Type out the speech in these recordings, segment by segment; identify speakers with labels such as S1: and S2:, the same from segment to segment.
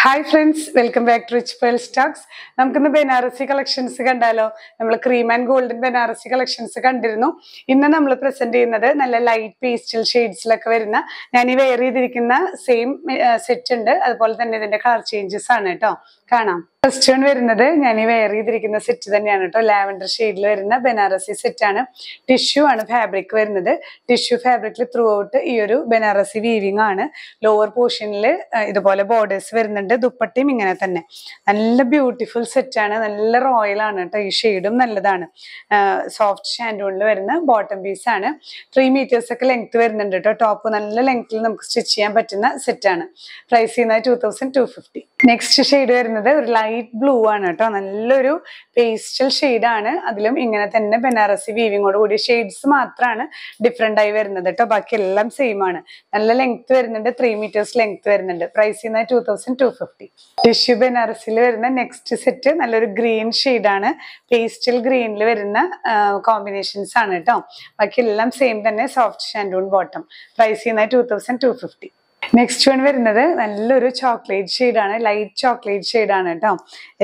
S1: hi friends welcome back to rich pearl stacks നമുക്കിന്ന് Banarasi collections കണ്ടാലോ നമ്മൾ cream and golden Banarasi collections കണ്ടിരുന്നു ഇന്ന് നമ്മൾ പ്രസന്റ് ചെയ്യുന്നത് നല്ല ലൈറ്റ് പേസ്റ്റൽ ഷെയ്ഡ്സിലൊക്കെ വരുന്ന ഞാൻ ഈ വെയർ ചെയ്തിരിക്കുന്ന സെയിം സെറ്റ് ഉണ്ട് അതുപോലെ തന്നെ ഇതിന്റെ കളർ ചേഞ്ചസ് ആണ് കേട്ടോ കാണാം ഫസ്റ്റ് വൺ വരുന്നത് ഞാൻ ഈ വെയർ ചെയ്തിരിക്കുന്ന സെറ്റ് തന്നെയാണ് കേട്ടോ ലാവൻഡർ ഷെയ്ഡിൽ വരുന്ന ബനാറസി സെറ്റാണ് ടിഷ്യൂ ആണ് ഫാബ്രിക് വരുന്നത് ടിഷ്യൂ ഫാബ്രിക്കിൽ ത്രൂ ഔട്ട് ഈ ഒരു ബനാറസി വീവിങ് ആണ് ലോവർ പോർഷനിൽ ഇതുപോലെ ബോർഡേഴ്സ് വരുന്നുണ്ട് ദുപ്പട്ടയും ഇങ്ങനെ തന്നെ നല്ല ബ്യൂട്ടിഫുൾ സെറ്റാണ് നല്ല റോയൽ ആണ് കേട്ടോ ഈ ഷെയ്ഡും നല്ലതാണ് സോഫ്റ്റ് ഷാൻഡൂണിൽ വരുന്ന ബോട്ടം പീസ് ആണ് ത്രീ മീറ്റേഴ്സ് ഒക്കെ ലെങ്ത് വരുന്നുണ്ട് കേട്ടോ ടോപ്പ് നല്ല ലെങ്ത്തിൽ നമുക്ക് സ്റ്റിച്ച് ചെയ്യാൻ പറ്റുന്ന സെറ്റാണ് പ്രൈസ് ചെയ്യുന്നത് two thousand two fifty next shade വരുന്നത് ഒരു ലൈ ലൈറ്റ് ബ്ലൂ ആണ് കേട്ടോ നല്ലൊരു പേസ്റ്റൽ ഷെയ്ഡാണ് അതിലും ഇങ്ങനെ തന്നെ ബനാറസി വീവിങ്ങോട് കൂടി ഷെയ്ഡ്സ് മാത്രമാണ് ഡിഫറെൻ്റ് ആയി വരുന്നത് കേട്ടോ ബാക്കി എല്ലാം സെയിം ആണ് നല്ല ലെങ്ത് വരുന്നുണ്ട് ത്രീ മീറ്റേഴ്സ് ലെങ്ത് വരുന്നുണ്ട് പ്രൈസ് ചെയ്യുന്നത് two thousand two fifty tissue ബനാറസിൽ വരുന്ന നെക്സ്റ്റ് സെറ്റ് നല്ലൊരു ഗ്രീൻ ഷെയ്ഡാണ് പേസ്റ്റൽ ഗ്രീനിൽ വരുന്ന കോമ്പിനേഷൻസ് ആണ് കേട്ടോ ബാക്കി എല്ലാം സെയിം തന്നെ സോഫ്റ്റ് ഷാൻഡൂൺ ബോട്ടം പ്രൈസ് ചെയ്യുന്നത് two thousand two fifty next one വരുന്നത് നല്ലൊരു ചോക്ലേറ്റ് ഷെയ്ഡാണ് ലൈറ്റ് ചോക്ലേറ്റ് ഷെയ്ഡാണ് കേട്ടോ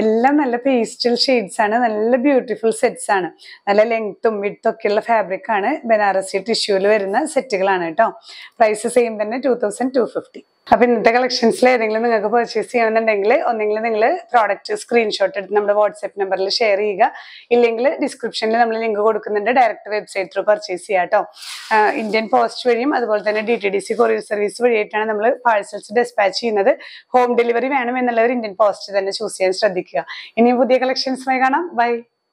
S1: എല്ലാം നല്ല പേസ്റ്റൽ ഷെയ്ഡ്സ് ആണ് നല്ല ബ്യൂട്ടിഫുൾ സെറ്റ്സ് ആണ് നല്ല ലെങ്ത്തും വിട്തൊക്കെയുള്ള ഫാബ്രിക് ആണ് ബനാറസി ടിഷ്യൂവിൽ വരുന്ന സെറ്റുകളാണ് കേട്ടോ പ്രൈസ് സെയിം തന്നെ ടു തൗസൻഡ് ടു ഫിഫ്റ്റി അപ്പൊ ഇന്നത്തെ കളക്ഷൻസിൽ ഏതെങ്കിലും നിങ്ങൾക്ക് പർച്ചേസ് ചെയ്യണമെന്നുണ്ടെങ്കിൽ ഒന്നെങ്കിൽ നിങ്ങൾ പ്രോഡക്റ്റ് സ്ക്രീൻഷോട്ട് എടുത്ത് നമ്മുടെ വാട്സ്ആപ്പ് നമ്പറിൽ ഷെയർ ചെയ്യുക ഇല്ലെങ്കിൽ ഡിസ്ക്രിപ്ഷനിൽ നമ്മൾ ലിങ്ക് കൊടുക്കുന്നുണ്ട് ഡയറക്റ്റ് വെബ്സൈറ്റ് ത്രൂ പർച്ചേസ് ചെയ്യാം കേട്ടോ ഇന്ത്യൻ പോസ്റ്റ് വഴിയും അതുപോലെ തന്നെ D T D C courier service വഴിയായിട്ടാണ് നമ്മൾ പാഴ്സൽസ് ഡിസ്പാച്ച് ചെയ്യുന്നത് ഹോം ഡെലിവറി വേണം എന്നുള്ളവർ ഇന്ത്യൻ പോസ്റ്റ് തന്നെ ചൂസ് ചെയ്യാൻ ശ്രദ്ധിക്കുക ഇനിയും പുതിയ കളക്ഷൻസുമായി കാണാം ബൈ